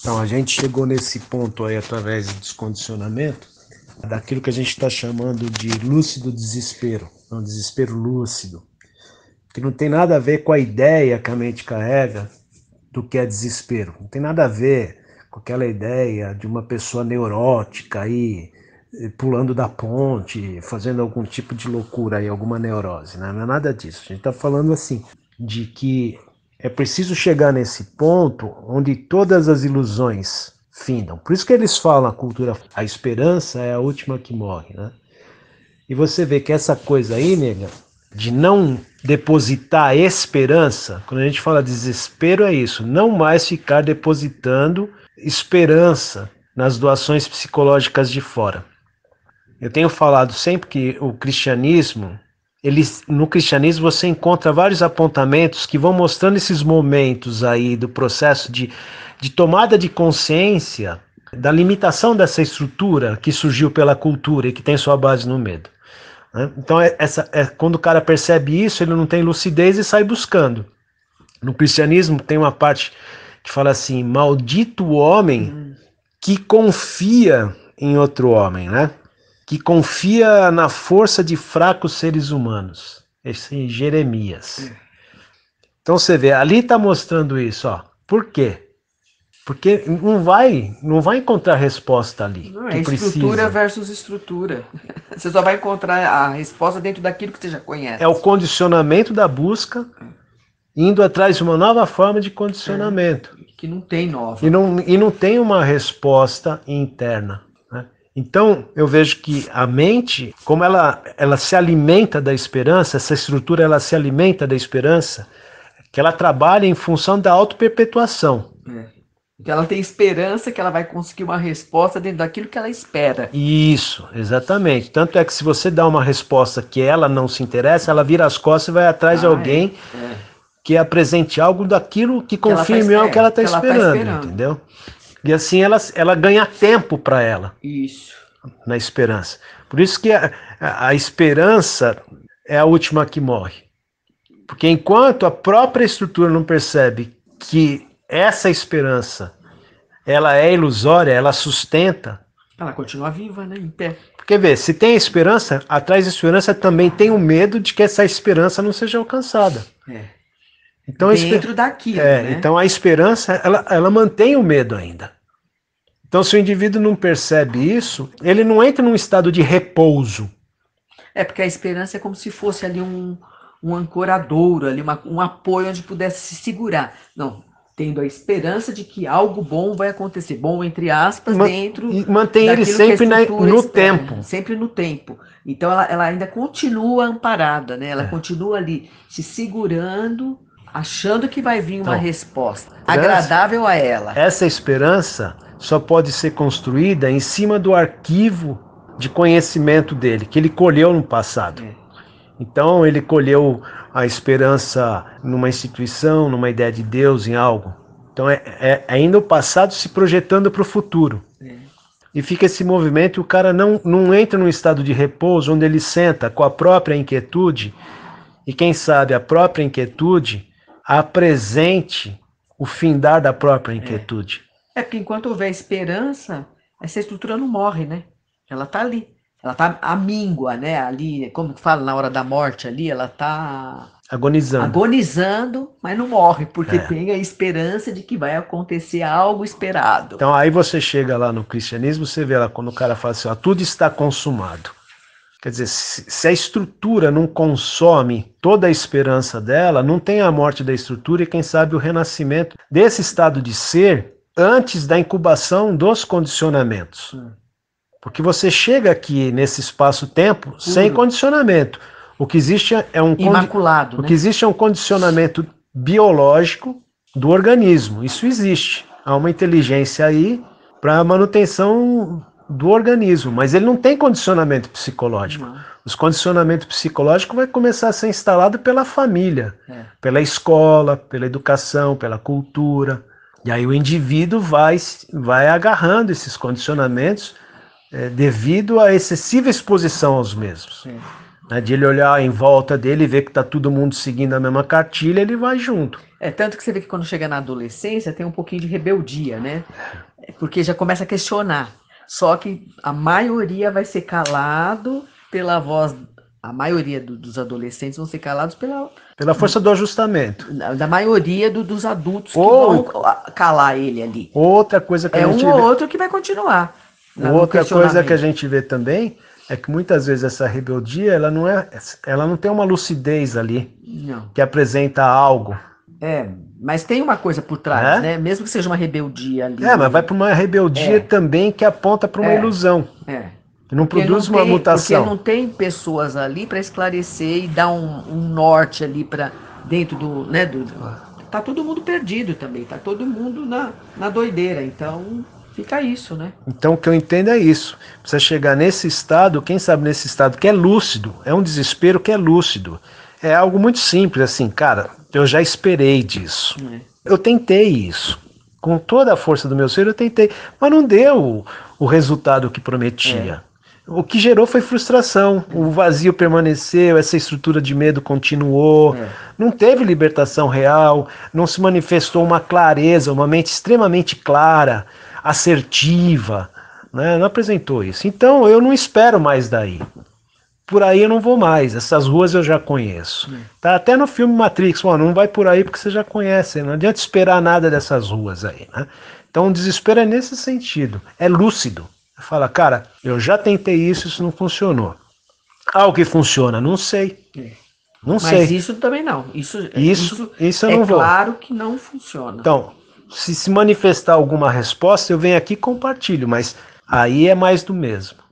Então a gente chegou nesse ponto aí através do descondicionamento, daquilo que a gente está chamando de lúcido desespero, é um desespero lúcido, que não tem nada a ver com a ideia que a mente carrega do que é desespero, não tem nada a ver com aquela ideia de uma pessoa neurótica aí eh, pulando da ponte, fazendo algum tipo de loucura aí, alguma neurose, né? não é nada disso. A gente está falando assim de que é preciso chegar nesse ponto onde todas as ilusões findam. Por isso que eles falam a cultura, a esperança é a última que morre, né? E você vê que essa coisa aí, nega, de não depositar esperança, quando a gente fala desespero é isso, não mais ficar depositando esperança nas doações psicológicas de fora. Eu tenho falado sempre que o cristianismo no cristianismo você encontra vários apontamentos que vão mostrando esses momentos aí do processo de, de tomada de consciência da limitação dessa estrutura que surgiu pela cultura e que tem sua base no medo. Né? Então, é, essa, é, quando o cara percebe isso, ele não tem lucidez e sai buscando. No cristianismo tem uma parte que fala assim: maldito o homem hum. que confia em outro homem, né? que confia na força de fracos seres humanos. Esse é em Jeremias. É. Então você vê, ali está mostrando isso, ó. Por quê? Porque não vai, não vai encontrar resposta ali. Não, é estrutura precisa. versus estrutura. Você só vai encontrar a resposta dentro daquilo que você já conhece. É o condicionamento da busca, indo atrás de uma nova forma de condicionamento. É, que não tem nova. E não, e não tem uma resposta interna. Então, eu vejo que a mente, como ela, ela se alimenta da esperança, essa estrutura ela se alimenta da esperança, que ela trabalha em função da auto É. que então, ela tem esperança que ela vai conseguir uma resposta dentro daquilo que ela espera. Isso, exatamente. Tanto é que se você dá uma resposta que ela não se interessa, ela vira as costas e vai atrás ah, de alguém é, é. que apresente algo daquilo que, confirme o que ela está esperando, tá esperando, tá entendeu? E assim ela, ela ganha tempo para ela. Isso. Na esperança. Por isso que a, a, esperança é a última que morre. Porque enquanto a própria estrutura não percebe que essa esperança ela é ilusória, ela sustenta. Ela continua viva, né? Em pé. Porque vê, se tem esperança, atrás da esperança também tem o medo de que essa esperança não seja alcançada. É. Então, dentro daqui. É, né? Então a esperança, ela, ela mantém o medo ainda. Então, se o indivíduo não percebe isso, ele não entra num estado de repouso. É, porque a esperança é como se fosse ali um, um ancoradouro, ali uma, um apoio onde pudesse se segurar. Não, tendo a esperança de que algo bom vai acontecer. Bom, entre aspas, Ma dentro. Mantém ele sempre na, no espera, tempo. Sempre no tempo. Então, ela, ela ainda continua amparada, né? ela é. continua ali se segurando achando que vai vir uma então, resposta agradável essa, a ela. Essa esperança só pode ser construída em cima do arquivo de conhecimento dele, que ele colheu no passado. É. Então, ele colheu a esperança numa instituição, numa ideia de Deus, em algo. Então, é, é, é ainda o passado se projetando para o futuro. É. E fica esse movimento e o cara não, não entra num estado de repouso, onde ele senta com a própria inquietude. E quem sabe a própria inquietude apresente o findar da própria é. inquietude. É, é porque enquanto houver esperança, essa estrutura não morre, né? Ela está ali. Ela está amíngua, né? Ali, como fala na hora da morte ali, ela está agonizando. Agonizando, mas não morre, porque é. tem a esperança de que vai acontecer algo esperado. Então aí você chega lá no cristianismo, você vê lá quando o cara fala assim, ó, tudo está consumado. Quer dizer, se a estrutura não consome toda a esperança dela, não tem a morte da estrutura e, quem sabe, o renascimento desse estado de ser antes da incubação dos condicionamentos. Porque você chega aqui nesse espaço-tempo uhum. sem condicionamento. O que existe é, é um imaculado. Né? O que existe é um condicionamento biológico do organismo. Isso existe. Há uma inteligência aí para manutenção do organismo, mas ele não tem condicionamento psicológico. Os condicionamentos psicológicos vai começar a ser instalado pela família, é. pela escola, pela educação, pela cultura. E aí o indivíduo vai, vai agarrando esses condicionamentos é, devido à excessiva exposição aos mesmos. Né, de ele olhar em volta dele e ver que está todo mundo seguindo a mesma cartilha, ele vai junto. É, tanto que você vê que quando chega na adolescência tem um pouquinho de rebeldia, né? Porque já começa a questionar. Só que a maioria vai ser calado pela voz. A maioria do, dos adolescentes vão ser calados pela. Pela força do ajustamento. Da maioria do, dos adultos ou, que vão calar ele ali. Outra coisa que é a gente. É um ou vê... outro que vai continuar. Outra coisa que a gente vê também é que muitas vezes essa rebeldia ela não é ela não tem uma lucidez ali não. que apresenta algo é mas tem uma coisa por trás, é? né? Mesmo que seja uma rebeldia ali. É, mas vai para uma rebeldia é. também que aponta para uma é. ilusão. É. Não porque produz não tem, uma mutação. Porque não tem pessoas ali para esclarecer e dar um, um norte ali para dentro do, né, do, tá todo mundo perdido também, tá todo mundo na, na doideira, então fica isso, né? Então o que eu entendo é isso. Precisa chegar nesse estado, quem sabe nesse estado que é lúcido, é um desespero que é lúcido. É algo muito simples assim, cara, eu já esperei disso. É. Eu tentei isso. Com toda a força do meu ser, eu tentei. Mas não deu o resultado que prometia. É. O que gerou foi frustração. O vazio permaneceu, essa estrutura de medo continuou. É. Não teve libertação real, não se manifestou uma clareza, uma mente extremamente clara, assertiva. Né? Não apresentou isso. Então eu não espero mais daí por aí eu não vou mais, essas ruas eu já conheço. Hum. Tá até no filme Matrix, mano, não vai por aí porque você já conhece, não adianta esperar nada dessas ruas aí, né? Então o desespero é nesse sentido, é lúcido. Fala, cara, eu já tentei isso, isso não funcionou. Ah, o que funciona? Não sei. É. Não Mas sei. Mas isso também não. Isso, é, isso, isso, isso eu é não vou. claro que não funciona. Então, se se manifestar alguma resposta, eu venho aqui e compartilho, mas aí é mais do mesmo.